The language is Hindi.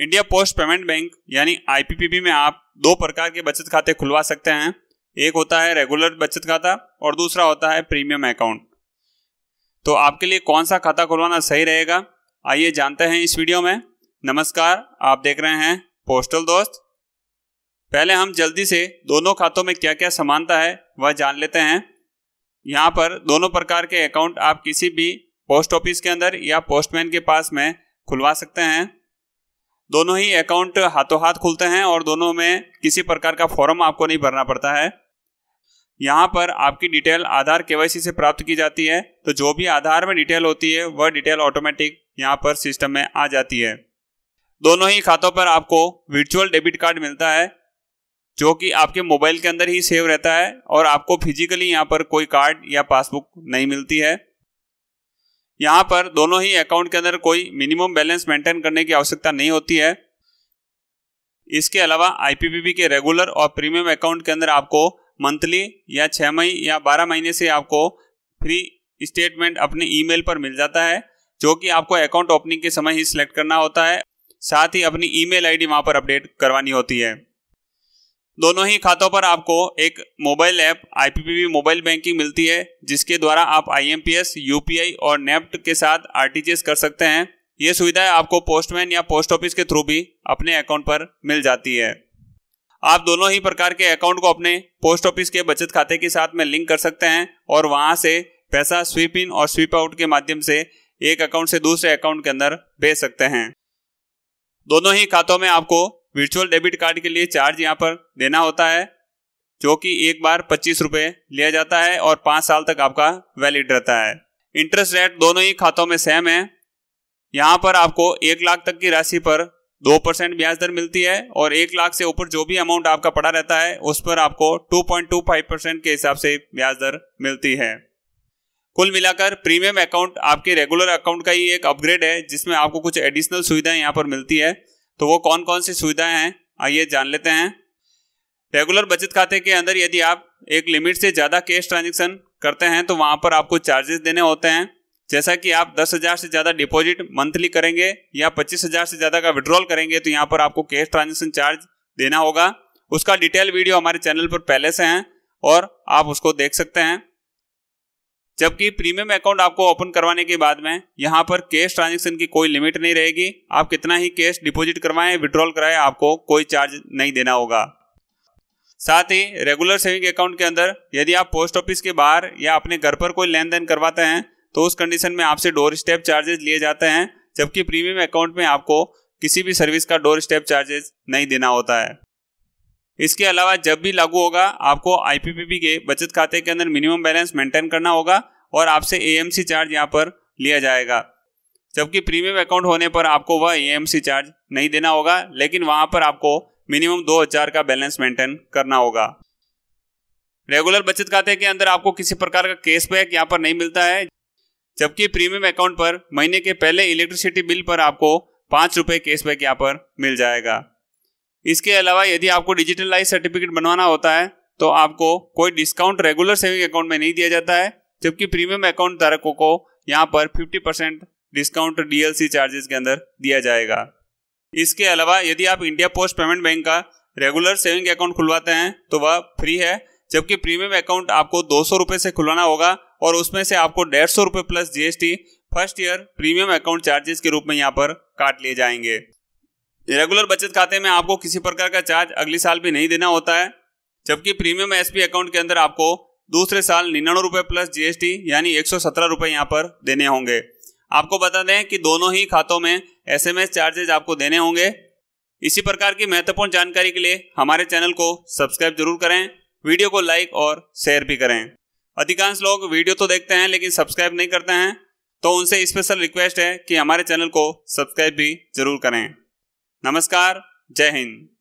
इंडिया पोस्ट पेमेंट बैंक यानी आईपीपीबी में आप दो प्रकार के बचत खाते खुलवा सकते हैं एक होता है रेगुलर बचत खाता और दूसरा होता है प्रीमियम अकाउंट तो आपके लिए कौन सा खाता खुलवाना सही रहेगा आइए जानते हैं इस वीडियो में नमस्कार आप देख रहे हैं पोस्टल दोस्त पहले हम जल्दी से दोनों खातों में क्या क्या समानता है वह जान लेते हैं यहाँ पर दोनों प्रकार के अकाउंट आप किसी भी पोस्ट ऑफिस के अंदर या पोस्टमैन के पास में खुलवा सकते हैं दोनों ही अकाउंट हाथों हाथ खुलते हैं और दोनों में किसी प्रकार का फॉर्म आपको नहीं भरना पड़ता है यहाँ पर आपकी डिटेल आधार के से प्राप्त की जाती है तो जो भी आधार में डिटेल होती है वह डिटेल ऑटोमेटिक यहाँ पर सिस्टम में आ जाती है दोनों ही खातों पर आपको वर्चुअल डेबिट कार्ड मिलता है जो कि आपके मोबाइल के अंदर ही सेव रहता है और आपको फिजिकली यहाँ पर कोई कार्ड या पासबुक नहीं मिलती है यहाँ पर दोनों ही अकाउंट के अंदर कोई मिनिमम बैलेंस मेंटेन करने की आवश्यकता नहीं होती है इसके अलावा आईपीपीबी के रेगुलर और प्रीमियम अकाउंट के अंदर आपको मंथली या छः मई या बारह महीने से आपको फ्री स्टेटमेंट अपने ईमेल पर मिल जाता है जो कि आपको अकाउंट ओपनिंग के समय ही सिलेक्ट करना होता है साथ ही अपनी ईमेल आईडी वहां पर अपडेट करवानी होती है दोनों ही खातों पर आपको एक mobile app IPPB mobile banking मिलती है जिसके द्वारा आप आईएमपीएस, यूपीआई और नेफ्ट e के साथ आरटीजीएस कर सकते हैं ये सुविधाएं आपको पोस्टमैन या पोस्ट ऑफिस के थ्रू भी अपने अकाउंट पर मिल जाती है आप दोनों ही प्रकार के अकाउंट को अपने पोस्ट ऑफिस के बचत खाते के साथ में लिंक कर सकते हैं और वहां से पैसा स्वीप इन और स्वीप आउट के माध्यम से एक अकाउंट से दूसरे अकाउंट के अंदर भेज सकते हैं दोनों ही खातों में आपको वर्चुअल डेबिट कार्ड के लिए चार्ज यहाँ पर देना होता है जो कि एक बार पच्चीस रुपये लिया जाता है और पाँच साल तक आपका वैलिड रहता है इंटरेस्ट रेट दोनों ही खातों में सेम है यहाँ पर आपको एक लाख तक की राशि पर दो परसेंट ब्याज दर मिलती है और एक लाख से ऊपर जो भी अमाउंट आपका पड़ा रहता है उस पर आपको two point two five percent के हिसाब से ब्याज दर मिलती है कुल मिलाकर प्रीमियम अकाउंट आपके रेगुलर अकाउंट का ही एक अपग्रेड है जिसमें आपको कुछ एडिशनल सुविधाएं यहाँ पर मिलती है तो वो कौन कौन सी सुविधाएं हैं आइए जान लेते हैं रेगुलर बचत खाते के अंदर यदि आप एक लिमिट से ज़्यादा कैश ट्रांजेक्शन करते हैं तो वहाँ पर आपको चार्जेस देने होते हैं जैसा कि आप दस हज़ार से ज़्यादा डिपॉजिट मंथली करेंगे या पच्चीस हज़ार से ज़्यादा का विड्रॉल करेंगे तो यहाँ पर आपको कैश ट्रांजेक्शन चार्ज देना होगा उसका डिटेल वीडियो हमारे चैनल पर पहले से हैं और आप उसको देख सकते हैं जबकि प्रीमियम अकाउंट आपको ओपन करवाने के बाद में यहाँ पर कैश ट्रांजेक्शन की कोई लिमिट नहीं रहेगी आप कितना ही कैश डिपोजिट करवाएं विड्रॉल कराएं आपको कोई चार्ज नहीं देना होगा साथ ही रेगुलर सेविंग अकाउंट के अंदर यदि आप पोस्ट ऑफिस के बाहर या अपने घर पर कोई लेन देन करवाते हैं तो उस कंडीशन में आपसे डोर स्टेप चार्जेस लिए जाते हैं जबकि प्रीमियम अकाउंट में आपको किसी भी सर्विस का डोर स्टेप चार्जेस नहीं देना होता है इसके अलावा जब भी लागू होगा आपको आईपीपीबी के बचत खाते के अंदर मिनिमम बैलेंस मेंटेन करना होगा और आपसे एएमसी चार्ज यहाँ पर लिया जाएगा जबकि प्रीमियम अकाउंट होने पर आपको वह एएमसी चार्ज नहीं देना होगा लेकिन वहाँ पर आपको मिनिमम दो हजार का बैलेंस मेंटेन करना होगा रेगुलर बचत खाते के अंदर आपको किसी प्रकार का कैशबैक यहाँ पर नहीं मिलता है जबकि प्रीमियम अकाउंट पर महीने के पहले इलेक्ट्रिसिटी बिल पर आपको पाँच रुपये कैशबैक यहाँ पर मिल जाएगा इसके अलावा यदि आपको डिजिटल लाइफ सर्टिफिकेट बनवाना होता है तो आपको कोई डिस्काउंट रेगुलर सेविंग अकाउंट में नहीं दिया जाता है जबकि प्रीमियम अकाउंट धारकों को यहाँ पर 50 परसेंट डिस्काउंट डीएलसी चार्जेस के अंदर दिया जाएगा इसके अलावा यदि आप इंडिया पोस्ट पेमेंट बैंक का रेगुलर सेविंग अकाउंट खुलवाते हैं तो वह फ्री है जबकि प्रीमियम अकाउंट आपको दो सौ से खुलवाना होगा और उसमें से आपको डेढ़ सौ plus GST first year premium account charges के रूप में यहाँ पर काट लिए जाएंगे रेगुलर बचत खाते में आपको किसी प्रकार का चार्ज अगले साल भी नहीं देना होता है जबकि प्रीमियम एसपी अकाउंट के अंदर आपको दूसरे साल निन्यानवे रुपये प्लस जीएसटी यानी एक सौ सत्रह रुपये यहाँ पर देने होंगे आपको बता दें कि दोनों ही खातों में एसएमएस चार्जेज आपको देने होंगे इसी प्रकार की महत्वपूर्ण जानकारी के लिए हमारे चैनल को सब्सक्राइब जरूर करें वीडियो को लाइक और शेयर भी करें अधिकांश लोग वीडियो तो देखते हैं लेकिन सब्सक्राइब नहीं करते हैं तो उनसे स्पेशल रिक्वेस्ट है कि हमारे चैनल को सब्सक्राइब भी जरूर करें नमस्कार जय हिंद